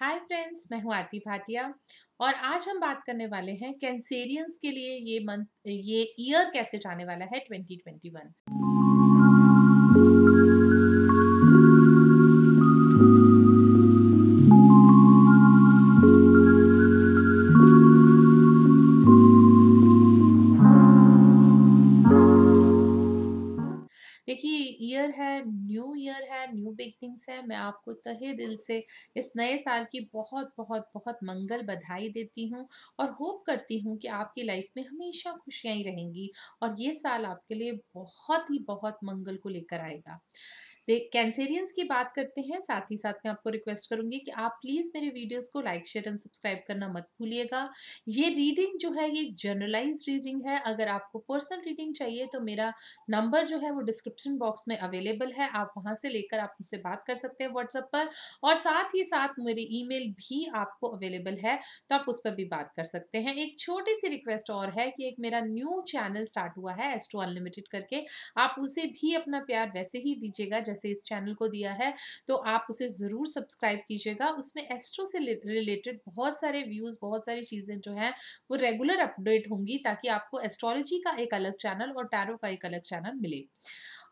hi friends मैं हूँ आरती भाटिया और आज हम बात करने वाले हैं कैंसेरियंस के लिए ये मंथ ये ईयर कैसे जाने वाला है 2021 न्यू बिगनिंग्स है मैं आपको तहे दिल से इस नए साल की बहुत बहुत बहुत मंगल बधाई देती हूँ और होप करती हूँ कि आपकी लाइफ में हमेशा खुशियाँ ही रहेंगी और ये साल आपके लिए बहुत ही बहुत मंगल को लेकर आएगा कैंसेरियंस की बात करते हैं साथ ही साथ मैं आपको रिक्वेस्ट करूंगी कि आप प्लीज़ मेरे वीडियोस को लाइक शेयर एंड सब्सक्राइब करना मत भूलिएगा ये रीडिंग जो है ये एक जर्नलाइज रीडिंग है अगर आपको पर्सनल रीडिंग चाहिए तो मेरा नंबर जो है वो डिस्क्रिप्शन बॉक्स में अवेलेबल है आप वहाँ से लेकर आप मुझसे बात कर सकते हैं व्हाट्सएप पर और साथ ही साथ मेरी ई भी आपको अवेलेबल है तो आप उस पर भी बात कर सकते हैं एक छोटी सी रिक्वेस्ट और है कि एक मेरा न्यू चैनल स्टार्ट हुआ है एस्ट्रो अनलिमिटेड करके आप उसे भी अपना प्यार वैसे ही दीजिएगा जैसे इस चैनल को दिया है तो आप उसे ज़रूर सब्सक्राइब कीजिएगा उसमें एस्ट्रो से रिलेटेड बहुत सारे व्यूज़ बहुत सारी चीज़ें जो हैं वो रेगुलर अपडेट होंगी ताकि आपको एस्ट्रोलॉजी का एक अलग चैनल और टैरो का एक अलग चैनल मिले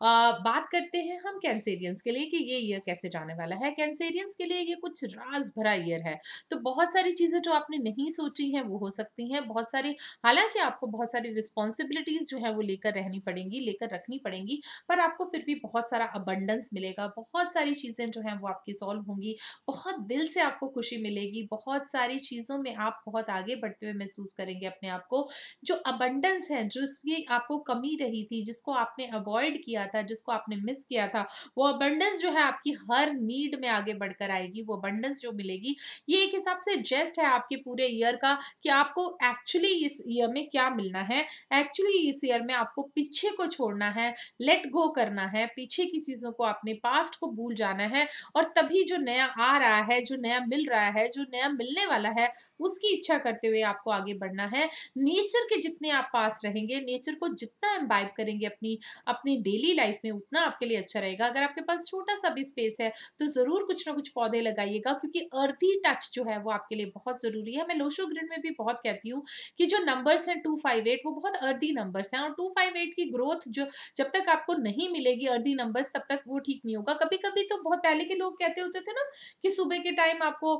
बात करते हैं हम कैंसेरियंस के लिए कि ये ईयर कैसे जाने वाला है कैंसेरियंस के लिए ये कुछ राज भरा ईयर है तो बहुत सारी चीज़ें जो आपने नहीं सोची हैं वो हो सकती हैं बहुत सारी हालांकि आपको बहुत सारी रिस्पॉन्सिबिलिटीज़ जो है वो लेकर रहनी पड़ेंगी लेकर रखनी पड़ेंगी पर आपको फिर भी बहुत सारा अबंडेंस मिलेगा बहुत सारी चीज़ें जो हैं वो आपकी सॉल्व होंगी बहुत दिल से आपको खुशी मिलेगी बहुत सारी चीज़ों में आप बहुत आगे बढ़ते हुए महसूस करेंगे अपने आप को जो अबंडेंस है जिसकी आपको कमी रही थी जिसको आपने अवॉइड किया था जिसको आपने मिस किया था वो अबंडेंस जो है आपकी हर नीड में आगे बढ़कर आएगी वो अबंडेंस जो मिलेगी ये एक हिसाब से जेस्ट है आपके पूरे ईयर का कि आपको एक्चुअली इस ईयर में क्या मिलना है एक्चुअली इस ईयर में आपको पीछे को छोड़ना है लेट गो करना है पीछे की चीज़ों को अपने पास्ट को भूल जाना है और तभी जो नया आ रहा है जो नया मिल रहा है जो नया मिलने वाला है उसकी इच्छा करते हुए आपको आगे बढ़ना है नेचर के जितने आप पास रहेंगे नेचर को जितना एम्बाइब करेंगे अपनी अपनी डेली लाइफ लाइफ में उतना आपके लिए अच्छा रहेगा अगर आपके पास छोटा सा भी स्पेस है तो ज़रूर कुछ ना कुछ पौधे लगाइएगा क्योंकि अर्थी टच जो है वो आपके लिए बहुत ज़रूरी है मैं लोशो ग्रिड में भी बहुत कहती हूँ कि जो नंबर्स हैं टू फाइव एट वो बहुत अर्धी नंबर्स हैं और टू फाइव एट की ग्रोथ जो जब तक आपको नहीं मिलेगी अर्धी नंबर्स तब तक वो ठीक नहीं होगा कभी कभी तो बहुत पहले के लोग कहते होते थे ना कि सुबह के टाइम आपको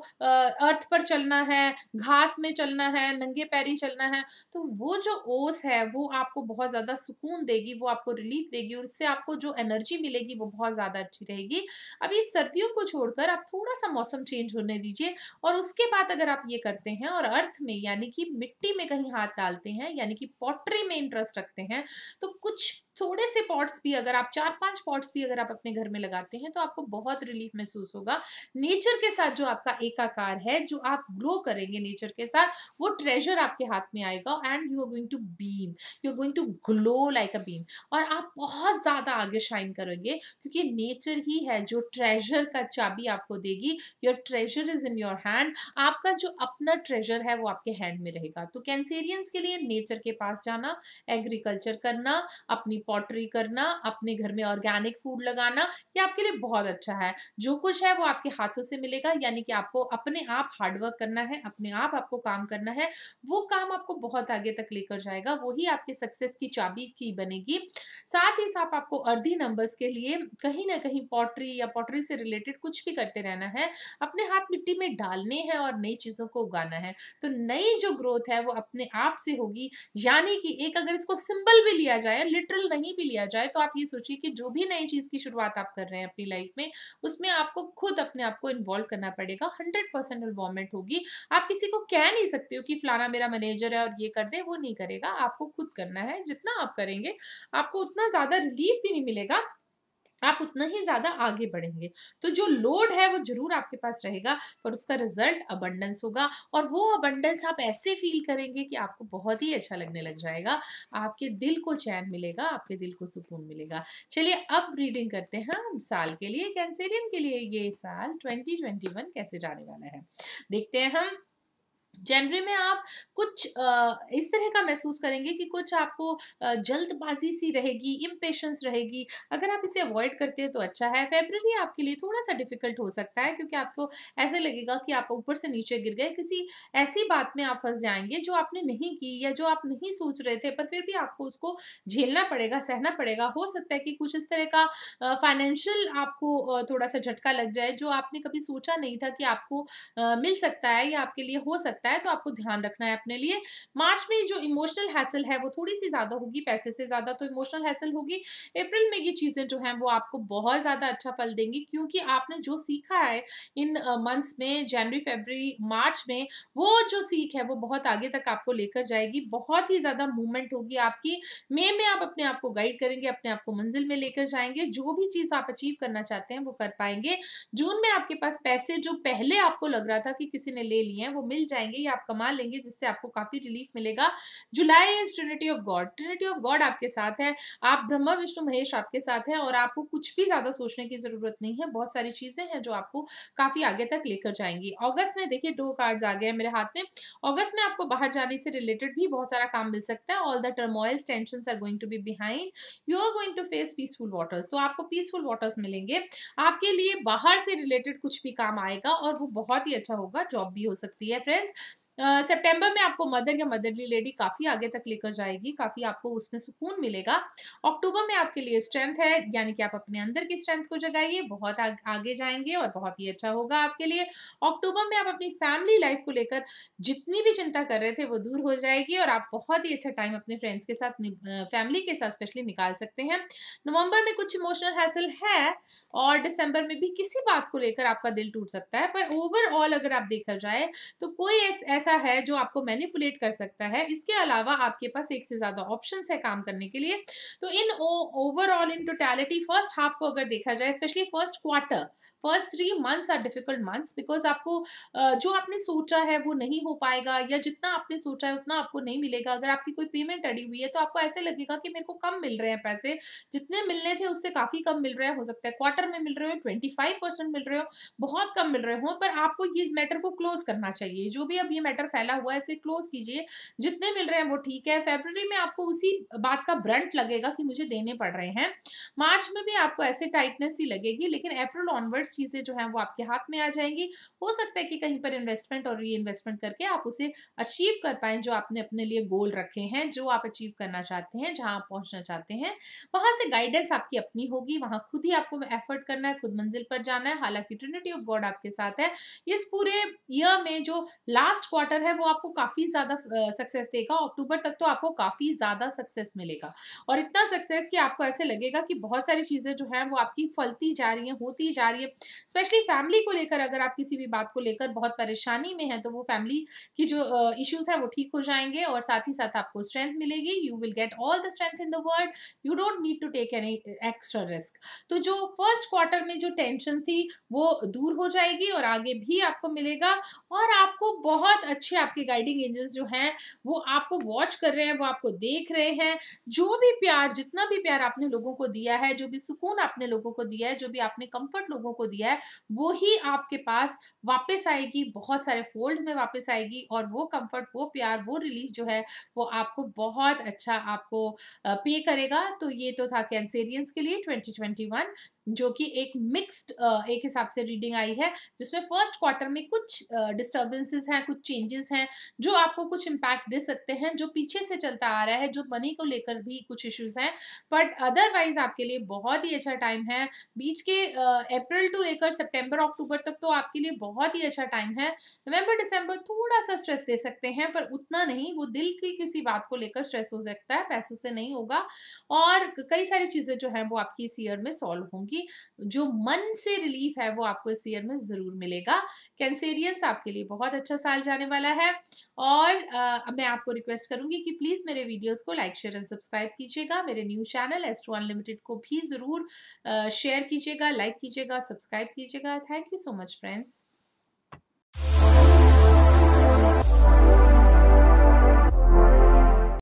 अर्थ पर चलना है घास में चलना है नंगे पैर ही चलना है तो वो जो ओस है वो आपको बहुत ज़्यादा सुकून देगी वो आपको रिलीफ देगी और उससे उससे आपको जो एनर्जी मिलेगी वो बहुत ज़्यादा अच्छी रहेगी अभी सर्दियों को छोड़कर आप थोड़ा सा मौसम चेंज होने दीजिए और उसके बाद अगर आप ये करते हैं और अर्थ में यानी कि मिट्टी में कहीं हाथ डालते हैं यानी कि पॉटरी में इंटरेस्ट रखते हैं तो कुछ थोड़े से पॉट्स भी अगर आप चार पांच पॉट्स भी अगर आप अपने घर में लगाते हैं तो आपको बहुत रिलीफ महसूस होगा नेचर के साथ जो आपका एकाकार है जो आप ग्रो करेंगे नेचर के साथ वो ट्रेजर आपके हाथ में आएगा and you are going to beam you are going to glow like a beam और आप बहुत ज़्यादा आगे शाइन करोगे क्योंकि नेचर ही है जो ट्रेजर का चाबी आपको देगी your treasure is in your hand आपका जो अपना ट्रेजर है वो आपके हैंड में रहेगा तो कैंसेरियंस के लिए नेचर के पास जाना एग्रीकल्चर करना अपनी पॉटरी करना अपने घर में ऑर्गेनिक फूड लगाना ये आपके लिए बहुत अच्छा है जो कुछ है वो आपके हाथों से मिलेगा यानी कि आपको अपने आप हार्डवर्क करना है अपने आप आपको काम करना है वो काम आपको बहुत आगे तक लेकर जाएगा वही आपके सक्सेस की चाबी की बनेगी साथ ही साथ आपको अर्धी नंबर्स के लिए कहीं ना कहीं पॉटरी या पॉटरी से रिलेटेड कुछ भी करते रहना है अपने हाथ मिट्टी में डालने हैं और नई चीज़ों को उगाना है तो नई जो ग्रोथ है वो अपने आप से होगी यानी कि एक अगर इसको सिंबल भी लिया जाए लिटरल नहीं भी लिया जाए तो आप ये सोचिए कि जो भी नई चीज़ की शुरुआत आप कर रहे हैं अपनी लाइफ में उसमें आपको खुद अपने आप को इन्वॉल्व करना पड़ेगा हंड्रेड परसेंट इन्वॉल्वमेंट होगी आप किसी को कह नहीं सकते हो कि फलाना मेरा मैनेजर है और ये कर दे वो नहीं करेगा आपको खुद करना है जितना आप करेंगे आपको उतना ज़्यादा रिलीफ भी नहीं मिलेगा आप उतना ही ज़्यादा आगे बढ़ेंगे तो जो लोड है वो जरूर आपके पास रहेगा पर उसका रिजल्ट अबंडेंस होगा और वो अबंडेंस आप ऐसे फील करेंगे कि आपको बहुत ही अच्छा लगने लग जाएगा आपके दिल को चैन मिलेगा आपके दिल को सुकून मिलेगा चलिए अब रीडिंग करते हैं हम साल के लिए कैंसेरियन के लिए ये साल ट्वेंटी कैसे जाने वाला है देखते हैं हम जनवरी में आप कुछ इस तरह का महसूस करेंगे कि कुछ आपको जल्दबाजी सी रहेगी इम्पेशंस रहेगी अगर आप इसे अवॉइड करते हैं तो अच्छा है फेबररी आपके लिए थोड़ा सा डिफिकल्ट हो सकता है क्योंकि आपको ऐसे लगेगा कि आप ऊपर से नीचे गिर गए किसी ऐसी बात में आप फंस जाएंगे जो आपने नहीं की या जो आप नहीं सोच रहे थे पर फिर भी आपको उसको झेलना पड़ेगा सहना पड़ेगा हो सकता है कि कुछ इस तरह का फाइनेंशियल आपको थोड़ा सा झटका लग जाए जो आपने कभी सोचा नहीं था कि आपको मिल सकता है या आपके लिए हो सकता सकता है तो आपको ध्यान रखना है अपने लिए मार्च में जो इमोशनल हैसल है वो थोड़ी सी ज़्यादा होगी पैसे से ज़्यादा तो इमोशनल हैसल होगी अप्रैल में ये चीज़ें जो हैं वो आपको बहुत ज़्यादा अच्छा फल देंगी क्योंकि आपने जो सीखा है इन मंथ्स में जनवरी फेबरी मार्च में वो जो सीख है वो बहुत आगे तक आपको लेकर जाएगी बहुत ही ज़्यादा मूवमेंट होगी आपकी मे में आप अपने आप को गाइड करेंगे अपने आप को मंजिल में लेकर जाएंगे जो भी चीज़ आप अचीव करना चाहते हैं वो कर पाएंगे जून में आपके पास पैसे जो पहले आपको लग रहा था कि किसी ने ले लिए हैं वो मिल जाएंगे जाएंगे या आप कमा लेंगे जिससे आपको काफ़ी रिलीफ मिलेगा July is trinity of God trinity of God आपके साथ है आप ब्रह्मा विष्णु महेश आपके साथ हैं और आपको कुछ भी ज़्यादा सोचने की ज़रूरत नहीं है बहुत सारी चीज़ें हैं जो आपको काफ़ी आगे तक लेकर जाएंगी अगस्त में देखिए दो कार्ड आ गए हैं मेरे हाथ में अगस्त में आपको बाहर जाने से रिलेटेड भी बहुत सारा काम मिल सकता है all the turmoil tension are going to be behind you are going to face peaceful waters तो आपको पीसफुल वाटर्स मिलेंगे आपके लिए बाहर से रिलेटेड कुछ भी काम आएगा और वो बहुत ही अच्छा होगा जॉब भी हो सकती है फ्रेंड्स सितंबर uh, में आपको मदर या मदरली लेडी काफ़ी आगे तक लेकर जाएगी काफ़ी आपको उसमें सुकून मिलेगा अक्टूबर में आपके लिए स्ट्रेंथ है यानी कि आप अपने अंदर की स्ट्रेंथ को जगाइए बहुत आ, आगे जाएंगे और बहुत ही अच्छा होगा आपके लिए अक्टूबर में आप अपनी फैमिली लाइफ को लेकर जितनी भी चिंता कर रहे थे वो दूर हो जाएगी और आप बहुत ही अच्छा टाइम अपने फ्रेंड्स के साथ फैमिली के साथ स्पेशली निकाल सकते हैं नवम्बर में कुछ इमोशनल हैसल है और दिसंबर में भी किसी बात को लेकर आपका दिल टूट सकता है पर ओवरऑल अगर आप देखा जाए तो कोई ऐसा ऐसा है जो आपको मैनिपुलेट कर सकता है इसके अलावा आपके पास एक से ज़्यादा ऑप्शन है काम करने के लिए तो in overall in totality first half को अगर देखा जाए specially first quarter first three months are difficult months because आपको जो आपने सोचा है वो नहीं हो पाएगा या जितना आपने सोचा है उतना आपको नहीं मिलेगा अगर आपकी कोई पेमेंट अड़ी हुई है तो आपको ऐसे लगेगा कि मेरे को कम मिल रहे हैं पैसे जितने मिलने थे उससे काफ़ी कम मिल रहे हैं हो सकता है क्वार्टर में मिल रहे हो ट्वेंटी मिल रहे हो बहुत कम मिल रहे हो पर आपको ये मैटर को क्लोज करना चाहिए जो भी अब ये मैटर फैला हुआ है इसे क्लोज कीजिए जितने मिल रहे हैं वो ठीक है फेब्रवरी में आपको उसी बात का ब्रंट लगेगा कि मुझे देने पड़ रहे हैं मार्च में भी आपको ऐसे टाइटनेस ही लगेगी लेकिन अप्रैल ऑनवर्ड्स चीज़ें जो है वो आपके हाथ में आ जाएंगी हो सकता है कि कहीं पर इन्वेस्टमेंट और री इन्वेस्टमेंट करके आप उसे अचीव कर पाए जो आपने अपने लिए गोल रखे हैं जो आप अचीव करना चाहते हैं जहां आप पहुंचना चाहते हैं वहां से गाइडेंस आपकी अपनी होगी वहां खुद ही आपको एफर्ट करना है खुद मंजिल पर जाना है हालांकि ट्रिनिटी ऑफ गॉड आपके साथ है इस पूरे ईयर में जो लास्ट क्वार्टर क्वार्टर है वो आपको काफ़ी ज़्यादा सक्सेस देगा अक्टूबर तक तो आपको काफ़ी ज़्यादा सक्सेस मिलेगा और इतना सक्सेस कि आपको ऐसे लगेगा कि बहुत सारी चीज़ें जो है वो आपकी फलती जा रही है होती जा रही है स्पेशली फैमिली को लेकर अगर आप किसी भी बात को लेकर बहुत परेशानी में है तो वो फैमिली की जो इश्यूज़ है वो ठीक हो जाएंगे और साथ ही साथ आपको स्ट्रेंथ मिलेगी you will get all the strength in the world you don't need to take any extra risk तो जो फर्स्ट क्वार्टर में जो टेंशन थी वो दूर हो जाएगी और आगे भी आपको मिलेगा और आपको बहुत अच्छे आपके गाइडिंग एंजल्स जो हैं वो आपको वॉच कर रहे हैं वो आपको देख रहे हैं जो भी प्यार जितना भी प्यार आपने लोगों को दिया है जो भी सुकून आपने लोगों को दिया है जो भी आपने कंफर्ट लोगों को दिया है वो ही आपके पास वापस आएगी बहुत सारे फोल्ड में वापस आएगी और वो कम्फर्ट वो प्यार वो रिलीफ जो है वो आपको बहुत अच्छा आपको पे करेगा तो ये तो था कैंसेरियंस के लिए ट्वेंटी जो कि एक मिक्स्ड एक हिसाब से रीडिंग आई है जिसमें फर्स्ट क्वार्टर में कुछ डिस्टर्बेंसेस हैं कुछ चेंज चेंजेस हैं जो आपको कुछ इम्पैक्ट दे सकते हैं जो पीछे से चलता आ रहा है जो मनी को लेकर भी कुछ इश्यूज हैं बट अदरवाइज आपके लिए बहुत ही अच्छा टाइम है बीच के अप्रैल टू लेकर सेप्टेम्बर अक्टूबर तक तो आपके लिए बहुत ही अच्छा टाइम है नवम्बर डिसम्बर थोड़ा सा स्ट्रेस दे सकते हैं पर उतना नहीं वो दिल की किसी बात को लेकर स्ट्रेस हो सकता है पैसों से नहीं होगा और कई सारी चीज़ें जो हैं वो आपकी इस ईयर में सॉल्व होंगी जो मन से रिलीफ है वो आपको इस ईयर में ज़रूर मिलेगा कैंसेरियंस आपके लिए बहुत अच्छा साल जाने वाला है और आ, मैं आपको रिक्वेस्ट करूंगी कि प्लीज़ मेरे वीडियोस को लाइक शेयर एंड सब्सक्राइब कीजिएगा मेरे न्यू चैनल एस्ट्रो अनलिमिटेड को भी ज़रूर शेयर कीजिएगा लाइक कीजिएगा सब्सक्राइब कीजिएगा thank you so much friends